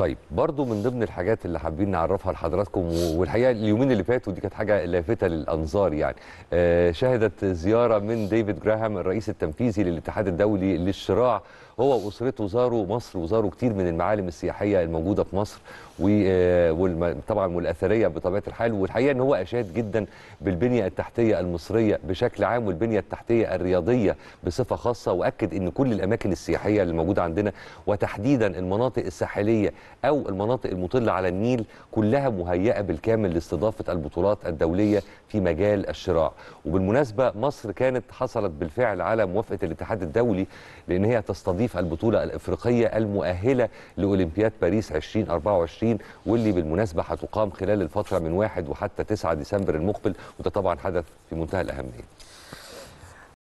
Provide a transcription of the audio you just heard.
طيب برضو من ضمن الحاجات اللي حابين نعرفها لحضراتكم والحقيقه اليومين اللي فاتوا دي كانت حاجه لافته للانظار يعني آه، شهدت زياره من ديفيد جراهام الرئيس التنفيذي للاتحاد الدولي للشراع هو واسرته زاروا مصر وزاروا كتير من المعالم السياحيه الموجوده في مصر وطبعا آه، والاثريه بطبيعه الحال والحقيقه ان هو اشاد جدا بالبنيه التحتيه المصريه بشكل عام والبنيه التحتيه الرياضيه بصفه خاصه واكد ان كل الاماكن السياحيه اللي موجوده عندنا وتحديدا المناطق الساحليه أو المناطق المطلة على النيل كلها مهيئة بالكامل لاستضافة البطولات الدولية في مجال الشراع وبالمناسبة مصر كانت حصلت بالفعل على موافقة الاتحاد الدولي لأن هي تستضيف البطولة الإفريقية المؤهلة لأولمبياد باريس 2024 واللي بالمناسبة هتقام خلال الفترة من 1 وحتى 9 ديسمبر المقبل وده طبعا حدث في منتهى الأهمية